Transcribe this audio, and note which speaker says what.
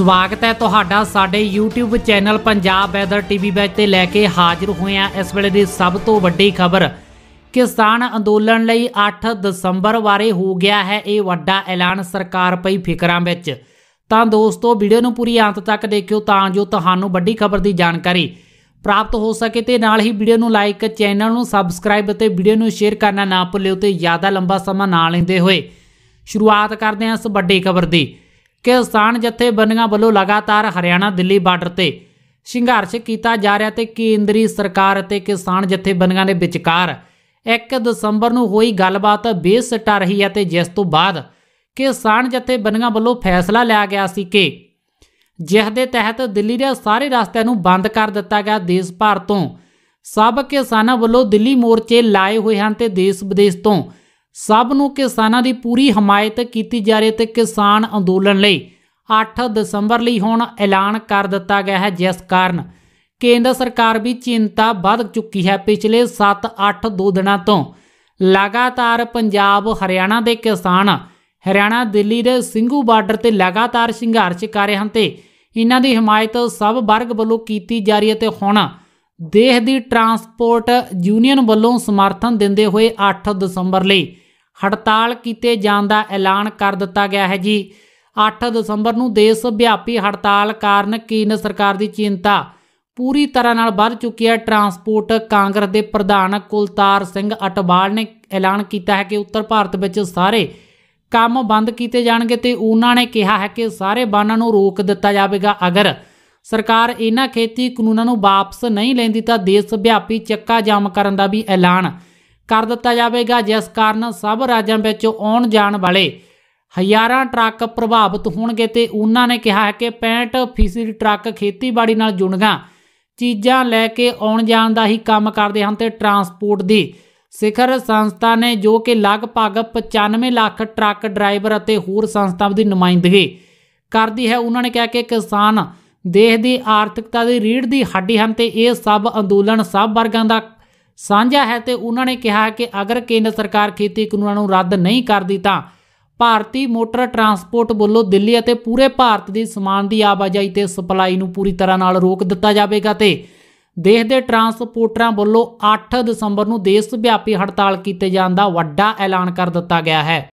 Speaker 1: ਸਵਾਗਤ ਹੈ ਤੁਹਾਡਾ ਸਾਡੇ YouTube channel Punjab weather TV ਵਿੱਚ ਤੇ ਲੈ ਕੇ ਹਾਜ਼ਰ ਹੋਏ ਆ ਇਸ ਵੇਲੇ ਦੀ ਸਭ ਤੋਂ ਵੱਡੀ ਖਬਰ ਕਿਸਾਨ ਅੰਦੋਲਨ ਲਈ 8 ਦਸੰਬਰ ਬਾਰੇ ਹੋ ਗਿਆ ਹੈ ਇਹ ਵੱਡਾ ਐਲਾਨ ਸਰਕਾਰ ਪਈ ਫਿਕਰਾਂ ਵਿੱਚ ਤਾਂ ਦੋਸਤੋ ਵੀਡੀਓ ਨੂੰ ਪੂਰੀ ਅੰਤ ਤੱਕ ਦੇਖਿਓ ਤਾਂ ਜੋ ਤੁਹਾਨੂੰ ਵੱਡੀ ਖਬਰ ਦੀ ਜਾਣਕਾਰੀ ਪ੍ਰਾਪਤ ਹੋ ਸਕੇ ਤੇ ਨਾਲ ਹੀ ਵੀਡੀਓ ਨੂੰ ਲਾਈਕ ਚੈਨਲ ਨੂੰ ਸਬਸਕ੍ਰਾਈਬ ਅਤੇ ਵੀਡੀਓ ਨੂੰ ਸ਼ੇਅਰ ਕਰਨਾ ਨਾ ਭੁੱਲਿਓ ਤੇ ਜ਼ਿਆਦਾ ਲੰਬਾ ਸਮਾਂ ਨਾ ਲੈਂਦੇ ਹੋਏ ਸ਼ੁਰੂਆਤ ਕਰਦੇ ਹਾਂ ਇਸ ਵੱਡੀ ਖਬਰ ਦੀ ਕਿਸਾਨ ਜਥੇਬੰਦੀਆਂ ਵੱਲੋਂ ਲਗਾਤਾਰ ਹਰਿਆਣਾ ਦਿੱਲੀ ਬਾਰਡਰ ਤੇ ਸੰਘਰਸ਼ ਕੀਤਾ ਜਾ ਰਿਹਾ ਤੇ ਕੇਂਦਰੀ ਸਰਕਾਰ ਅਤੇ ਕਿਸਾਨ ਜਥੇਬੰਦੀਆਂ ਦੇ ਵਿਚਕਾਰ 1 ਦਸੰਬਰ ਨੂੰ ਹੋਈ ਗੱਲਬਾਤ ਬੇਸਟਾ ਰਹੀ ਹੈ ਤੇ ਜਿਸ ਤੋਂ ਬਾਅਦ ਕਿਸਾਨ ਜਥੇਬੰਦੀਆਂ ਵੱਲੋਂ ਫੈਸਲਾ ਲਿਆ ਗਿਆ ਸੀ ਕਿ ਜਿਸ ਦੇ ਤਹਿਤ ਦਿੱਲੀ ਦੇ ਸਾਰੇ ਰਸਤਿਆਂ ਨੂੰ ਬੰਦ ਕਰ ਦਿੱਤਾ ਗਿਆ ਦੇਸ਼ ਭਰ ਤੋਂ ਸਭ ਕਿਸਾਨਾਂ ਵੱਲੋਂ ਦਿੱਲੀ ਮੋਰਚੇ ਲਾਏ ਹੋਏ ਹਨ ਤੇ ਦੇਸ਼ ਵਿਦੇਸ਼ ਤੋਂ ਸਭ ਨੂੰ ਕਿਸਾਨਾਂ ਦੀ ਪੂਰੀ ਹਮਾਇਤ ਕੀਤੀ ਜਾ ਰਹੀ ਤੇ ਕਿਸਾਨ ਅੰਦੋਲਨ ਲਈ 8 ਦਸੰਬਰ ਲਈ ਹੁਣ ਐਲਾਨ ਕਰ ਦਿੱਤਾ ਗਿਆ ਹੈ ਜਿਸ ਕਾਰਨ ਕੇਂਦਰ ਸਰਕਾਰ ਵੀ ਚਿੰਤਾ ਵੱਧ ਚੁੱਕੀ ਹੈ ਪਿਛਲੇ 7-8 ਦੋ ਦਿਨਾਂ ਤੋਂ ਲਗਾਤਾਰ ਪੰਜਾਬ ਹਰਿਆਣਾ ਦੇ ਕਿਸਾਨ ਹਰਿਆਣਾ ਦਿੱਲੀ ਦੇ ਸਿੰਘੂ ਬਾਰਡਰ ਤੇ ਲਗਾਤਾਰ ਸੰਘਰਸ਼ ਕਰ ਰਹੇ ਹਨ ਤੇ ਇਹਨਾਂ ਦੀ ਹਮਾਇਤ ਸਭ ਵਰਗ ਵੱਲੋਂ ਕੀਤੀ ਜਾ ਰਹੀ ਹੈ ਤੇ ਹੁਣ ਦੇਹ ਦੀ ਟਰਾਂਸਪੋਰਟ ਯੂਨੀਅਨ ਵੱਲੋਂ ਸਮਰਥਨ ਦਿੰਦੇ ਹੋਏ 8 ਦਸੰਬਰ ਲਈ ਹੜਤਾਲ ਕੀਤੇ ਜਾਣ ਦਾ ਐਲਾਨ ਕਰ ਦਿੱਤਾ ਗਿਆ ਹੈ ਜੀ 8 ਦਸੰਬਰ ਨੂੰ ਦੇਸ਼ ਵਿਆਪੀ ਹੜਤਾਲ ਕਾਰਨ ਕੇਂਦਰ ਸਰਕਾਰ ਦੀ ਚਿੰਤਾ ਪੂਰੀ ਤਰ੍ਹਾਂ ਨਾਲ ਵੱਧ ਚੁੱਕੀ ਹੈ ਟਰਾਂਸਪੋਰਟ ਕਾਂਗਰਸ ਦੇ ਪ੍ਰਧਾਨ ਕੁਲਤਾਰ ਸਿੰਘ ਅਟਵਾਲ ਨੇ ਐਲਾਨ ਕੀਤਾ ਹੈ ਕਿ ਉੱਤਰ ਭਾਰਤ ਵਿੱਚ ਸਾਰੇ ਕੰਮ ਬੰਦ ਕੀਤੇ ਜਾਣਗੇ ਤੇ ਉਹਨਾਂ ਨੇ ਕਿਹਾ ਹੈ ਕਿ ਸਾਰੇ ਬਾਨਾਂ ਨੂੰ ਰੋਕ ਦਿੱਤਾ ਜਾਵੇਗਾ ਅਗਰ ਸਰਕਾਰ ਇਹਨਾਂ ਖੇਤੀ ਕਾਨੂੰਨਾਂ ਨੂੰ ਵਾਪਸ ਨਹੀਂ ਲੈਂਦੀ ਤਾਂ ਦੇਸ਼ ਵਿਆਪੀ ਚੱਕਾ ਜਾਮ ਕਰਨ ਦਾ ਵੀ ਐਲਾਨ ਕਰ ਦਿੱਤਾ ਜਾਵੇਗਾ ਜਿਸ ਕਾਰਨ ਸਭ ਰਾਜਾਂ ਵਿੱਚ ਆਉਣ ਜਾਣ ਵਾਲੇ ਹਜ਼ਾਰਾਂ ਟਰੱਕ ਪ੍ਰਭਾਵਿਤ ਹੋਣਗੇ ਤੇ ਉਹਨਾਂ ਨੇ ਕਿਹਾ ਹੈ ਕਿ 65% ਟਰੱਕ ਖੇਤੀਬਾੜੀ ਨਾਲ ਜੁੜੀਆਂ ਚੀਜ਼ਾਂ ਲੈ ਕੇ ਆਉਣ ਜਾਣ ਦਾ ਹੀ ਕੰਮ ਕਰਦੇ ਹਨ ਤੇ ਟਰਾਂਸਪੋਰਟ ਦੀ ਸਿਖਰ ਸੰਸਥਾ ਨੇ ਜੋ ਕਿ ਲਗਭਗ 95 ਲੱਖ ਟਰੱਕ ਡਰਾਈਵਰ ਅਤੇ ਹੋਰ ਸੰਸਥਾਵਾਂ ਦੀ ਨੁਮਾਇੰਦਗੀ ਕਰਦੀ ਹੈ ਉਹਨਾਂ ਨੇ ਕਿਹਾ ਕਿ ਕਿਸਾਨ ਦੇਸ਼ ਦੀ ਆਰਥਿਕਤਾ ਦੀ ਰੀੜ ਦੀ ਹੱਡੀ ਹਨ ਤੇ ਇਹ ਸਭ ਅੰਦੋਲਨ ਸਭ ਵਰਗਾਂ ਦਾ ਸਾਂਝਾ ਹੈ ਤੇ ਉਹਨਾਂ ਨੇ ਕਿਹਾ ਕਿ ਅਗਰ ਕੇਂਦਰ ਸਰਕਾਰ ਖੇਤੀ ਕਾਨੂੰਨਾਂ ਨੂੰ ਰੱਦ ਨਹੀਂ ਕਰਦੀ ਤਾਂ ਭਾਰਤੀ ਮੋਟਰ ਟਰਾਂਸਪੋਰਟ ਵੱਲੋਂ ਦਿੱਲੀ ਅਤੇ ਪੂਰੇ ਭਾਰਤ ਦੀ ਸਮਾਨ ਦੀ ਆਵਾਜਾਈ ਤੇ ਸਪਲਾਈ ਨੂੰ ਪੂਰੀ ਤਰ੍ਹਾਂ ਨਾਲ ਰੋਕ ਦਿੱਤਾ ਜਾਵੇਗਾ ਤੇ ਦੇਸ਼ ਦੇ ਟਰਾਂਸਪੋਰਟਰਾਂ ਵੱਲੋਂ 8 ਦਸੰਬਰ ਨੂੰ ਦੇਸ਼ ਵਿਆਪੀ ਹੜਤਾਲ ਕੀਤੇ ਜਾਣ ਦਾ ਵੱਡਾ ਐਲਾਨ ਕਰ ਦਿੱਤਾ ਗਿਆ ਹੈ